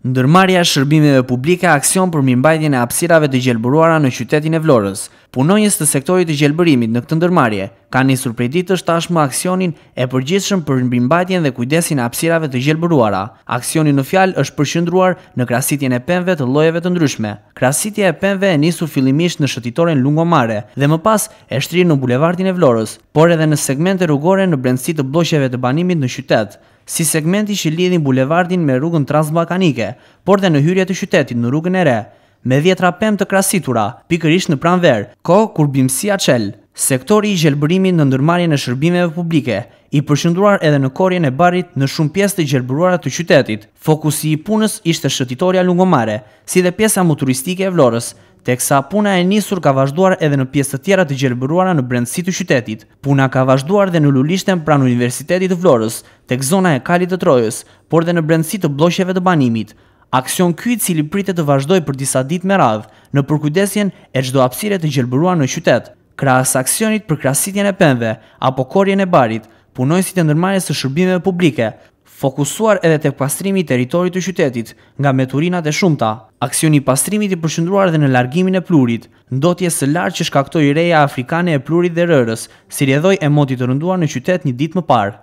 Ndërmarja shërbimeve publike aksion për mirëmbajtjen e hapësirave të gjelbëruara në qytetin e Vlorës. Punonjës të sektorit të gjelbërimit në këtë ndërmarje kanë nisur prej ditës tashmë aksionin e përgjithshëm për mirëmbajtjen dhe kujdesin e hapësirave të gjelbëruara. Aksioni në fjalë është përqendruar në krasitjen e pemëve të llojeve të ndryshme. Krasitja e pemëve e nisi fillimisht në shëtitoren Lungomare dhe më pas e shtrin në bulevardin e Vlorës, por edhe në segmente rrugore në brendësi të bllloqeve të banimit në qytet si segmenti që lidhin bulevardin me rrugën transbalkanike, por dhe në hyrje të qytetit në rrugën e re, me dhjetra pem të krasitura, pikërisht në pranver, ko kur bimësia qel, sektori i gjelbërimin në ndërmarje në shërbimeve publike, i përshënduar edhe në korjen e barit në shumë pjesë të gjelbëruara të qytetit, fokusi i punës ishte shëtitoria lungomare, si dhe pjesa motoristike e vlorës, teksa puna e nisur ka vazhduar edhe në pjesë të tjera të gjelbëruara në brendësi të qytetit. Puna ka vazhduar dhe në lulishtem pranë Universitetit të Florës, tek zona e Kalit të Trojës, por dhe në brendësi të bllosheve të banimit. Aksion ky i cili pritet të vazhdojë për disa ditë me radhë në përkujdesjen e çdo hapësire të gjelbëruara në qytet. Krahas aksionit për krasitjen e pëmve, apo korjen e barit, punonjësit e ndërmarrjes së shërbimeve publike fokusuar edhe tek pastrimi i territorit të qytetit nga meturinat e shumta. Aksioni i pastrimit i përqendruar dhe në largimin e plurit, ndotjes së lartë që shkaktoi reja afrikane e plurit dhe rërës, si e emoti të rënduar në qytet një ditë më parë.